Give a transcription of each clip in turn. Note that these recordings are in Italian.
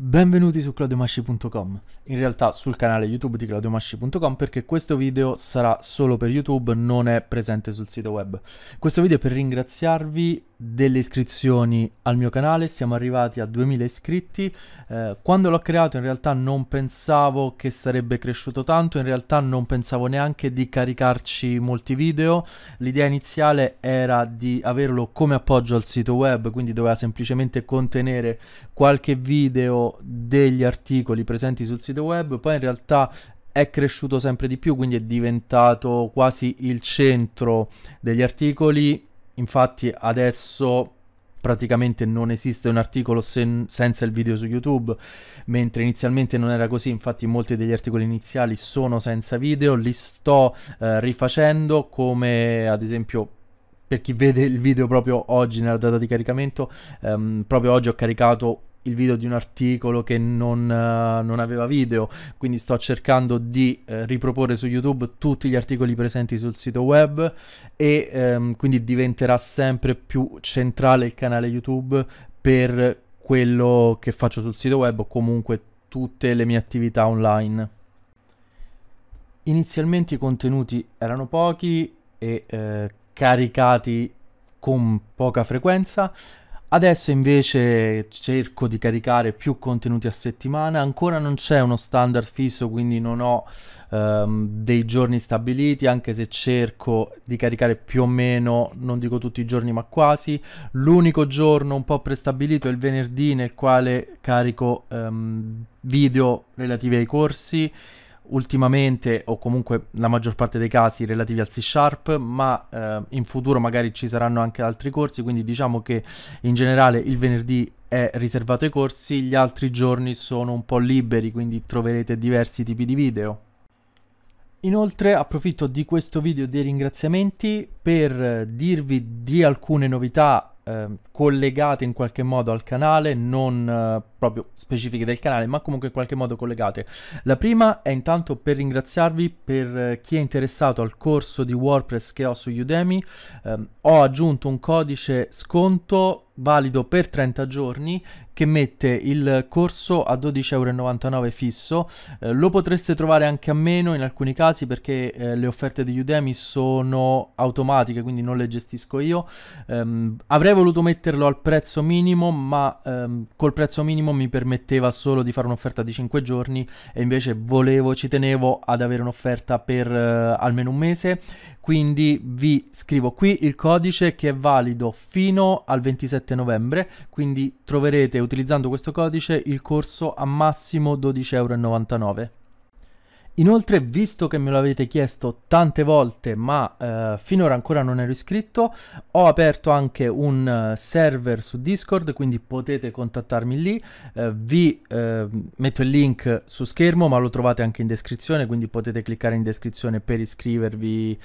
Benvenuti su claudiomasci.com, in realtà sul canale YouTube di claudiomasci.com perché questo video sarà solo per YouTube, non è presente sul sito web. Questo video è per ringraziarvi delle iscrizioni al mio canale, siamo arrivati a 2000 iscritti. Eh, quando l'ho creato in realtà non pensavo che sarebbe cresciuto tanto, in realtà non pensavo neanche di caricarci molti video. L'idea iniziale era di averlo come appoggio al sito web, quindi doveva semplicemente contenere qualche video degli articoli presenti sul sito web, poi in realtà è cresciuto sempre di più, quindi è diventato quasi il centro degli articoli Infatti adesso praticamente non esiste un articolo sen senza il video su YouTube, mentre inizialmente non era così, infatti molti degli articoli iniziali sono senza video, li sto eh, rifacendo come ad esempio per chi vede il video proprio oggi nella data di caricamento, ehm, proprio oggi ho caricato il video di un articolo che non, uh, non aveva video, quindi sto cercando di uh, riproporre su YouTube tutti gli articoli presenti sul sito web e um, quindi diventerà sempre più centrale il canale YouTube per quello che faccio sul sito web o comunque tutte le mie attività online. Inizialmente i contenuti erano pochi e eh, caricati con poca frequenza, Adesso invece cerco di caricare più contenuti a settimana, ancora non c'è uno standard fisso, quindi non ho ehm, dei giorni stabiliti, anche se cerco di caricare più o meno, non dico tutti i giorni, ma quasi. L'unico giorno un po' prestabilito è il venerdì nel quale carico ehm, video relativi ai corsi ultimamente o comunque la maggior parte dei casi relativi al C Sharp, ma eh, in futuro magari ci saranno anche altri corsi, quindi diciamo che in generale il venerdì è riservato ai corsi, gli altri giorni sono un po' liberi, quindi troverete diversi tipi di video. Inoltre approfitto di questo video dei ringraziamenti per eh, dirvi di alcune novità Ehm, collegate in qualche modo al canale, non eh, proprio specifiche del canale, ma comunque in qualche modo collegate. La prima è intanto per ringraziarvi per eh, chi è interessato al corso di WordPress che ho su Udemy. Ehm, ho aggiunto un codice sconto valido per 30 giorni che mette il corso a 12,99€ fisso, eh, lo potreste trovare anche a meno in alcuni casi perché eh, le offerte di Udemy sono automatiche, quindi non le gestisco io. Um, avrei voluto metterlo al prezzo minimo, ma um, col prezzo minimo mi permetteva solo di fare un'offerta di 5 giorni e invece volevo, ci tenevo ad avere un'offerta per uh, almeno un mese, quindi vi scrivo qui il codice che è valido fino al 27 novembre, quindi troverete utilizzando questo codice il corso a massimo 12,99€. Inoltre, visto che me lo avete chiesto tante volte, ma eh, finora ancora non ero iscritto, ho aperto anche un eh, server su Discord, quindi potete contattarmi lì. Eh, vi eh, metto il link su schermo, ma lo trovate anche in descrizione, quindi potete cliccare in descrizione per iscrivervi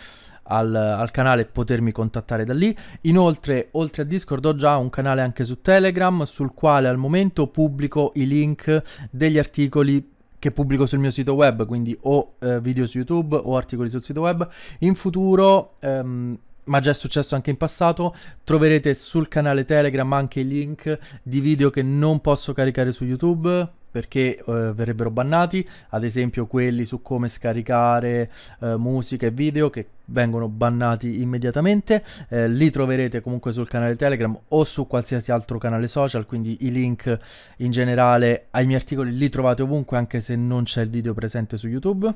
al, al canale e potermi contattare da lì. Inoltre, oltre a Discord, ho già un canale anche su Telegram sul quale al momento pubblico i link degli articoli che pubblico sul mio sito web, quindi o eh, video su YouTube o articoli sul sito web. In futuro, ehm, ma già è successo anche in passato, troverete sul canale Telegram anche i link di video che non posso caricare su YouTube perché eh, verrebbero bannati, ad esempio quelli su come scaricare eh, musica e video che vengono bannati immediatamente, eh, li troverete comunque sul canale Telegram o su qualsiasi altro canale social, quindi i link in generale ai miei articoli li trovate ovunque anche se non c'è il video presente su YouTube.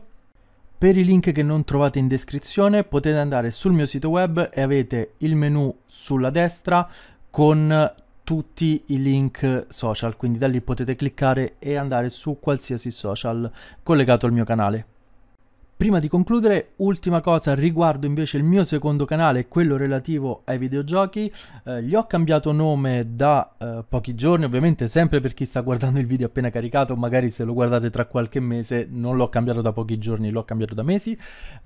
Per i link che non trovate in descrizione potete andare sul mio sito web e avete il menu sulla destra con tutti i link social, quindi da lì potete cliccare e andare su qualsiasi social collegato al mio canale. Prima di concludere, ultima cosa riguardo invece il mio secondo canale, quello relativo ai videogiochi, eh, gli ho cambiato nome da eh, pochi giorni, ovviamente sempre per chi sta guardando il video appena caricato, magari se lo guardate tra qualche mese, non l'ho cambiato da pochi giorni, l'ho cambiato da mesi,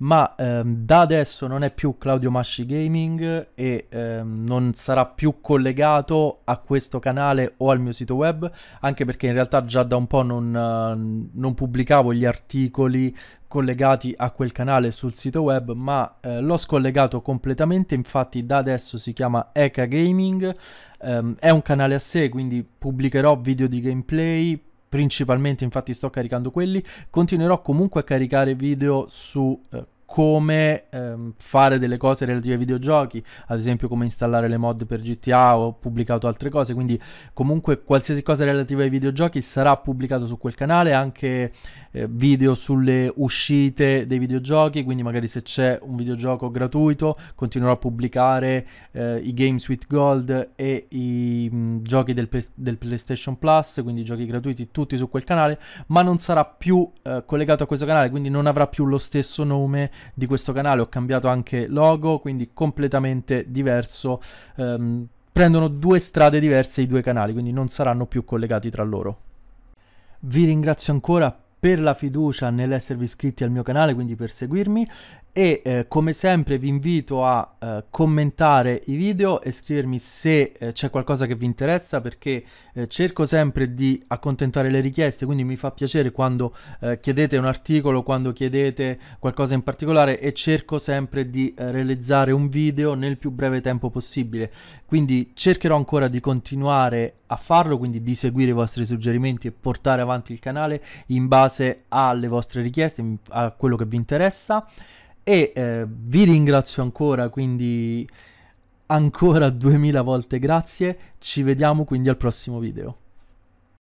ma ehm, da adesso non è più Claudio Masci Gaming e ehm, non sarà più collegato a questo canale o al mio sito web, anche perché in realtà già da un po' non, eh, non pubblicavo gli articoli collegati a quel canale sul sito web, ma eh, l'ho scollegato completamente, infatti da adesso si chiama Eka Gaming, ehm, è un canale a sé, quindi pubblicherò video di gameplay, principalmente infatti sto caricando quelli, continuerò comunque a caricare video su eh, come ehm, fare delle cose relative ai videogiochi, ad esempio come installare le mod per GTA ho pubblicato altre cose, quindi comunque qualsiasi cosa relativa ai videogiochi sarà pubblicato su quel canale, anche eh, video sulle uscite dei videogiochi, quindi magari se c'è un videogioco gratuito continuerò a pubblicare eh, i Games with Gold e i mh, mm, giochi del, del, PlayStation Plus, quindi i giochi gratuiti tutti su quel canale, ma non sarà più eh, collegato a questo canale, quindi non avrà più lo stesso nome di questo canale, ho cambiato anche logo, quindi completamente diverso. Ehm, prendono due strade diverse i due canali, quindi non saranno più collegati tra loro. Vi ringrazio ancora per la fiducia nell'esservi iscritti al mio canale, quindi per seguirmi e eh, come sempre vi invito a eh, commentare i video e scrivermi se eh, c'è qualcosa che vi interessa perché eh, cerco sempre di accontentare le richieste quindi mi fa piacere quando eh, chiedete un articolo quando chiedete qualcosa in particolare e cerco sempre di eh, realizzare un video nel più breve tempo possibile quindi cercherò ancora di continuare a farlo quindi di seguire i vostri suggerimenti e portare avanti il canale in base alle vostre richieste a quello che vi interessa e eh, vi ringrazio ancora, quindi ancora duemila volte grazie. Ci vediamo quindi al prossimo video.